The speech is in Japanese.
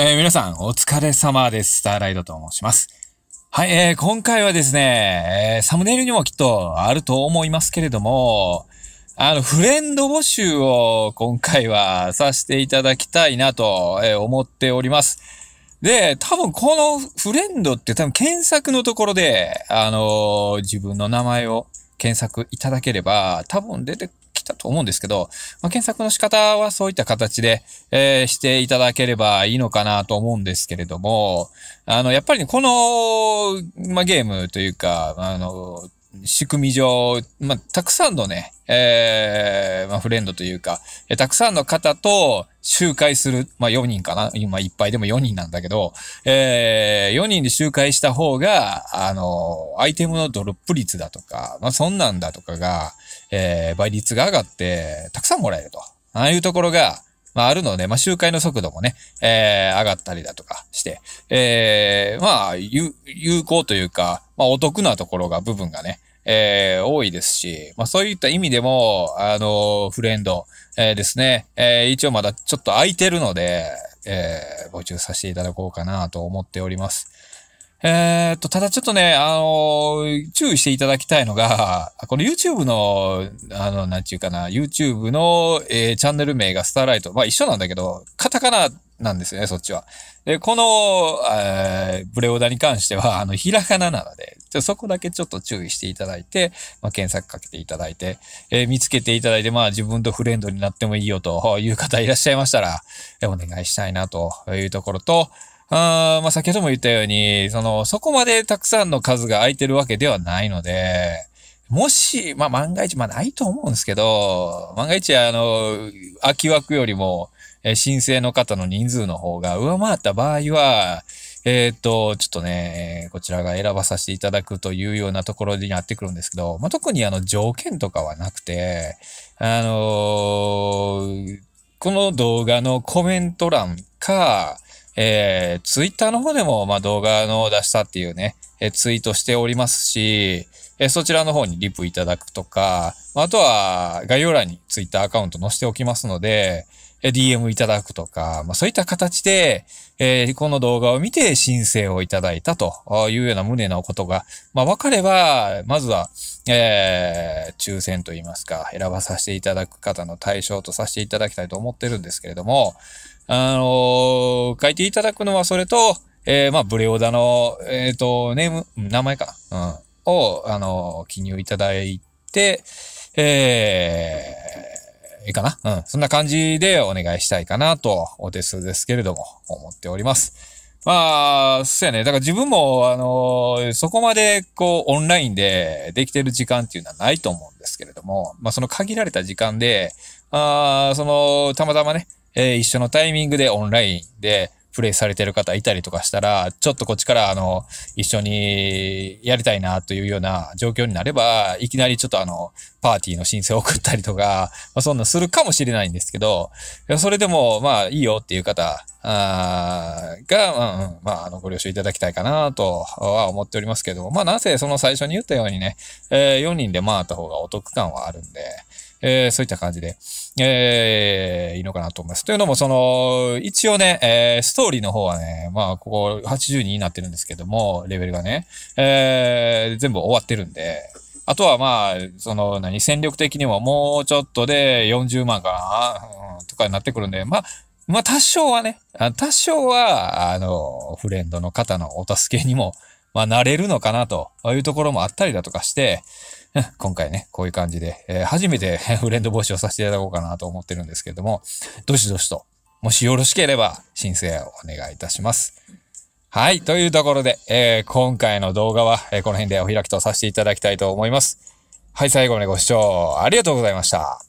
えー、皆さん、お疲れ様です。スターライドと申します。はい、えー、今回はですね、えー、サムネイルにもきっとあると思いますけれども、あの、フレンド募集を今回はさせていただきたいなと、え思っております。で、多分このフレンドって多分検索のところで、あの自分の名前を検索いただければ、多分出てたと思うんですけど、まあ、検索の仕方はそういった形で、えー、していただければいいのかなと思うんですけれども、あの、やっぱり、ね、この、まあ、ゲームというか、あの、仕組み上、まあ、たくさんのね、えー、まあ、フレンドというか、えたくさんの方と集会する、まあ、4人かな今、いっぱいでも4人なんだけど、えー、4人で集会した方が、あの、アイテムのドロップ率だとか、まあ、そんなんだとかが、えー、倍率が上がって、たくさんもらえると。ああいうところが、まあ、あるので、まあ、周回の速度もね、えー、上がったりだとかして、えー、まあ、有、有効というか、まあ、お得なところが、部分がね、えー、多いですし、まあ、そういった意味でも、あのフレンド、えー、ですね、えー、一応まだちょっと空いてるので、え募集させていただこうかなと思っております。えっと、ただちょっとね、あの注意していただきたいのが、この YouTube の、あの、なんちゅうかな、YouTube の、えチャンネル名がスターライト。まあ一緒なんだけど、カタカナなんですよね、そっちは。で、この、えー、ブレオダに関しては、あの、ひらがななので、そこだけちょっと注意していただいて、まあ、検索かけていただいて、えー、見つけていただいて、まあ、自分とフレンドになってもいいよという方いらっしゃいましたら、えー、お願いしたいなというところと、あまあ、先ほども言ったように、その、そこまでたくさんの数が空いてるわけではないので、もし、まあ、万が一、まあ、ないと思うんですけど、万が一、あの、空き枠よりも、えー、申請の方の人数の方が上回った場合は、えっ、と、ちょっとね、こちらが選ばさせていただくというようなところになってくるんですけど、まあ、特にあの条件とかはなくて、あのー、この動画のコメント欄か、えー、ツイッターの方でも、まあ、動画の出したっていうね、えツイートしておりますし、えそちらの方にリプいただくとか、あとは概要欄にツイッターアカウント載せておきますので、DM いただくとか、まあ、そういった形で、えー、この動画を見て申請をいただいたというような旨のことが、まあ、分かれば、まずは、えー、抽選といいますか、選ばさせていただく方の対象とさせていただきたいと思ってるんですけれども、あのー、書いていただくのはそれと、えー、まあ、ブレオダの、えっ、ー、と、ネーム、名前か、うん、を、あの記入いただいて、えー、いいかなうん。そんな感じでお願いしたいかなと、お手数ですけれども、思っております。まあ、そうやね。だから自分も、あの、そこまで、こう、オンラインでできてる時間っていうのはないと思うんですけれども、まあ、その限られた時間で、あその、たまたまね、えー、一緒のタイミングでオンラインで、プレイされてる方いたりとかしたら、ちょっとこっちからあの、一緒にやりたいなというような状況になれば、いきなりちょっとあの、パーティーの申請を送ったりとか、まあ、そんなするかもしれないんですけど、それでも、まあいいよっていう方あが、うん、まあ、あの、ご了承いただきたいかなとは思っておりますけど、まあなぜその最初に言ったようにね、えー、4人で回った方がお得感はあるんで、えー、そういった感じで、えー、いいのかなと思います。というのも、その、一応ね、えー、ストーリーの方はね、まあ、ここ82になってるんですけども、レベルがね、えー、全部終わってるんで、あとはまあ、その、何、戦力的にももうちょっとで40万かな、うん、とかになってくるんで、まあ、まあ、多少はね、多少は、あの、フレンドの方のお助けにも、まあ、なれるのかなというところもあったりだとかして、今回ね、こういう感じで、えー、初めてフレンド募集をさせていただこうかなと思ってるんですけれども、どしどしと、もしよろしければ申請をお願いいたします。はい。というところで、えー、今回の動画は、えー、この辺でお開きとさせていただきたいと思います。はい、最後までご視聴ありがとうございました。